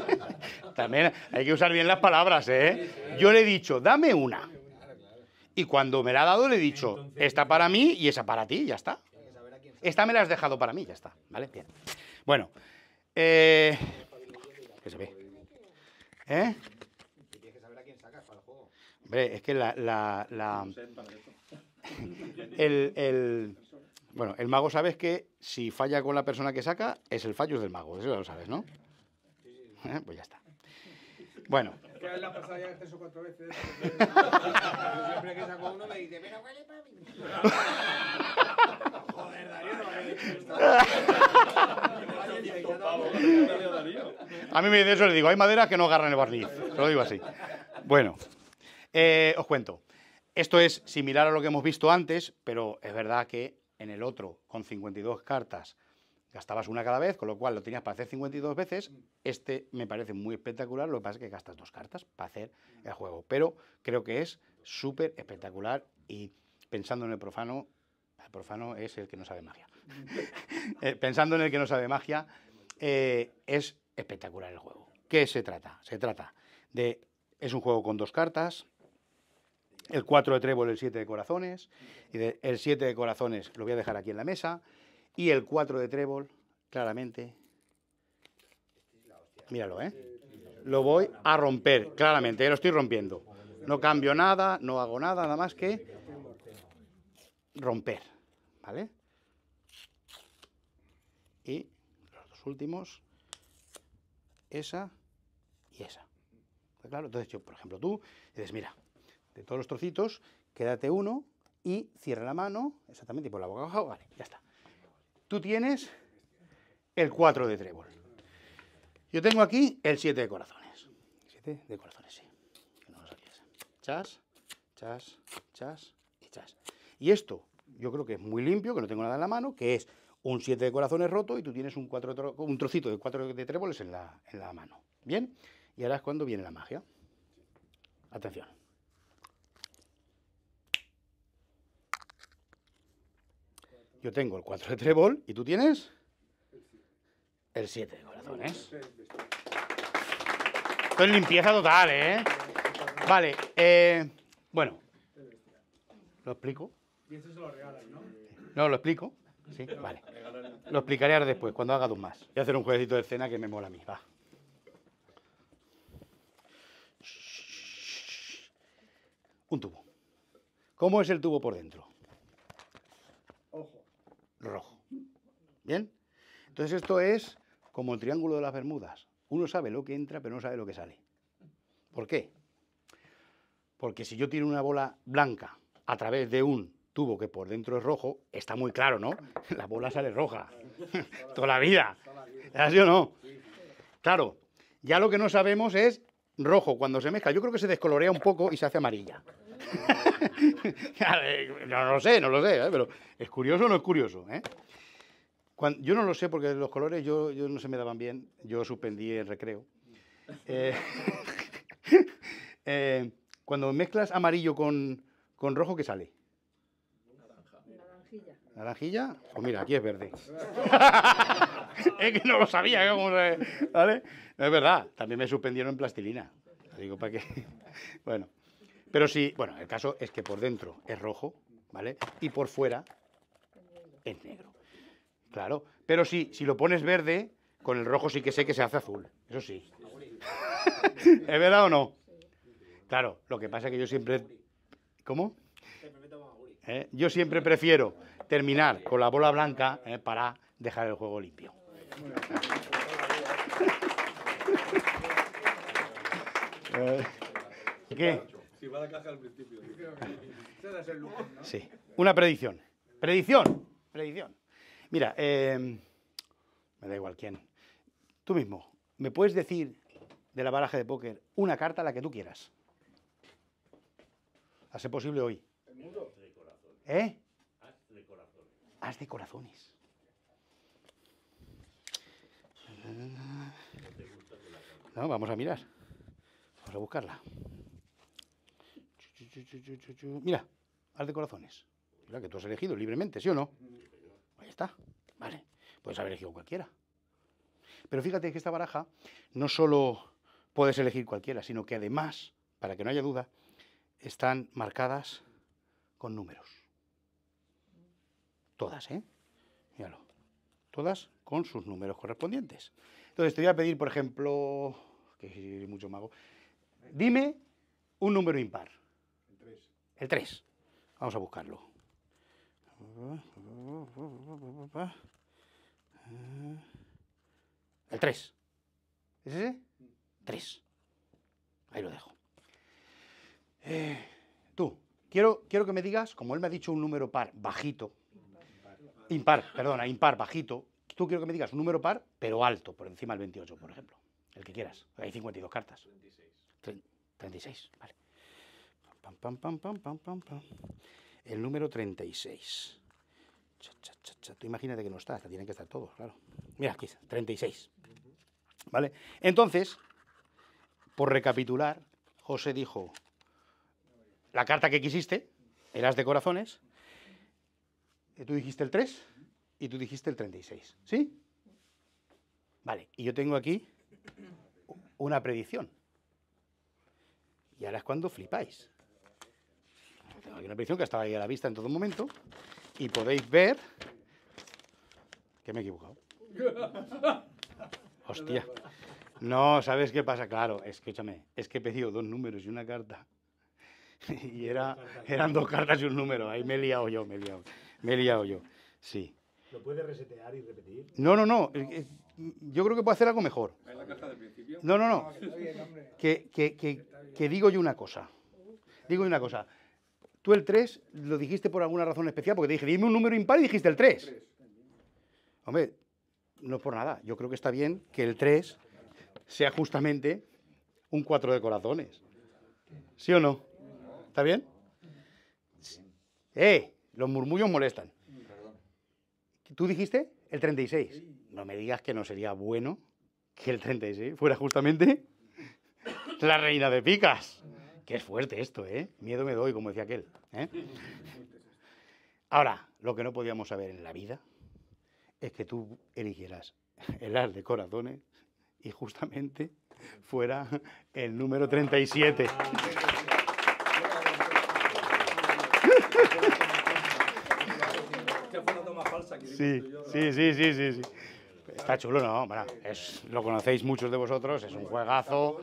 También hay que usar bien las palabras, ¿eh? Yo le he dicho, dame una. Y cuando me la ha dado le he dicho, esta para mí y esa para ti, ya está. Esta me la has dejado para mí, ya está. ¿Vale? Bueno. Eh... ve? ¿Eh? Hombre, es que la... la, el, Bueno, el mago sabes que si falla con la persona que saca, es el fallo del mago, eso ya lo sabes, ¿no? ¿Eh? Pues ya está. Bueno. la pasada ya tres o cuatro veces. ¿eh? Siempre que saco uno me dice, pero huele para mí. Joder, Darío, no me A mí me dice eso, le digo, hay maderas que no agarran el barniz. Se lo digo así. Bueno, eh, os cuento. Esto es similar a lo que hemos visto antes, pero es verdad que en el otro, con 52 cartas, gastabas una cada vez, con lo cual lo tenías para hacer 52 veces. Mm. Este me parece muy espectacular, lo que pasa es que gastas dos cartas para hacer el juego. Pero creo que es súper espectacular y pensando en el profano, el profano es el que no sabe magia. Eh, pensando en el que no sabe magia, eh, es espectacular el juego. ¿Qué se trata? Se trata de... Es un juego con dos cartas, el 4 de trébol, el 7 de corazones, y de, el 7 de corazones lo voy a dejar aquí en la mesa. Y el 4 de trébol, claramente. Míralo, ¿eh? Lo voy a romper, claramente, lo estoy rompiendo. No cambio nada, no hago nada, nada más que romper, ¿vale? Y los dos últimos, esa y esa. Pues claro, entonces yo, por ejemplo, tú dices, mira, de todos los trocitos, quédate uno y cierra la mano, exactamente, y por la boca abajo, vale, ya está. Tú tienes el 4 de trébol. Yo tengo aquí el 7 de corazones. 7 de corazones, sí. Chas, chas, chas y chas. Y esto, yo creo que es muy limpio, que no tengo nada en la mano, que es un 7 de corazones roto y tú tienes un, cuatro un trocito de 4 de tréboles en la, en la mano. ¿Bien? Y ahora es cuando viene la magia. Atención. Yo tengo el 4 de trébol y tú tienes el 7 de corazones. Esto es limpieza total, ¿eh? Vale, eh, bueno. ¿Lo explico? ¿no? No, lo explico. Sí, vale. Lo explicaré ahora después, cuando haga dos más. Voy a hacer un jueguecito de escena que me mola a mí. Va. Un tubo. ¿Cómo es el tubo por dentro? rojo. ¿Bien? Entonces esto es como el triángulo de las Bermudas. Uno sabe lo que entra, pero no sabe lo que sale. ¿Por qué? Porque si yo tiro una bola blanca a través de un tubo que por dentro es rojo, está muy claro, ¿no? La bola sale roja. Toda la vida. ¿Así o no? Claro. Ya lo que no sabemos es rojo cuando se mezcla, yo creo que se descolorea un poco y se hace amarilla. no lo sé, no lo sé, ¿eh? pero ¿es curioso o no es curioso? ¿eh? Cuando, yo no lo sé porque los colores yo, yo, no se me daban bien, yo suspendí el recreo. Eh, cuando mezclas amarillo con, con rojo, ¿qué sale? ¿Naranjilla? Pues mira, aquí es verde. es que no lo sabía. ¿eh? ¿Vale? No es verdad. También me suspendieron en plastilina. digo para que... bueno. Pero sí, bueno, el caso es que por dentro es rojo, ¿vale? Y por fuera es negro. Claro. Pero sí, si lo pones verde, con el rojo sí que sé que se hace azul. Eso sí. ¿Es verdad o no? Claro, lo que pasa es que yo siempre... ¿Cómo? ¿Eh? Yo siempre prefiero terminar con la bola blanca eh, para dejar el juego limpio. ¿Qué? Si va caja al principio. Sí. Una predicción. Predicción. Predicción. Mira, eh, me da igual quién. Tú mismo, ¿me puedes decir de la baraja de póker una carta, a la que tú quieras? A ser posible hoy. ¿Eh? paz de corazones. No, vamos a mirar. Vamos a buscarla. Mira, haz de corazones. Mira, que tú has elegido libremente, ¿sí o no? Ahí está. Vale. Puedes haber elegido cualquiera. Pero fíjate que esta baraja no solo puedes elegir cualquiera, sino que además, para que no haya duda, están marcadas con números. Todas, ¿eh? Míralo. Todas con sus números correspondientes. Entonces te voy a pedir, por ejemplo, que es mucho mago, dime un número impar. El 3. El 3. Vamos a buscarlo. El 3. ¿Es ese? 3. Ahí lo dejo. Eh, tú, quiero, quiero que me digas, como él me ha dicho un número par bajito, Impar, perdona, impar, bajito. Tú quiero que me digas un número par, pero alto, por encima del 28, por ejemplo. El que quieras. Hay 52 cartas. 36. 36, vale. El número 36. Tú imagínate que no está, tienen que estar todos, claro. Mira, aquí está, 36. ¿Vale? Entonces, por recapitular, José dijo, la carta que quisiste, eras de corazones, eh, tú dijiste el 3 y tú dijiste el 36, ¿sí? Vale, y yo tengo aquí una predicción. Y ahora es cuando flipáis. Tengo aquí una predicción que estaba ahí a la vista en todo momento y podéis ver que me he equivocado. Hostia. No, ¿sabes qué pasa? Claro, escúchame, es que he pedido dos números y una carta. y era, eran dos cartas y un número. Ahí me he liado yo, me he liado me he liado yo. Sí. ¿Lo puede resetear y repetir? No, no, no. Eh, eh, yo creo que puedo hacer algo mejor. ¿En la caja del principio? No, no, no. Que, que digo yo una cosa. Digo yo una cosa. Tú el 3 lo dijiste por alguna razón especial, porque te dije, dime un número impar y dijiste el 3. Hombre, no por nada. Yo creo que está bien que el 3 sea justamente un 4 de corazones. ¿Sí o no? ¿Está bien? ¡Eh! Los murmullos molestan. ¿Tú dijiste el 36? No me digas que no sería bueno que el 36 fuera justamente la reina de picas. Que es fuerte esto, ¿eh? Miedo me doy, como decía aquel. ¿eh? Ahora, lo que no podíamos saber en la vida es que tú eligieras el as de corazones y justamente fuera el número 37 sí, sí, sí, sí, sí, Está chulo, ¿no? Bueno, es, lo conocéis muchos de vosotros, es un juegazo.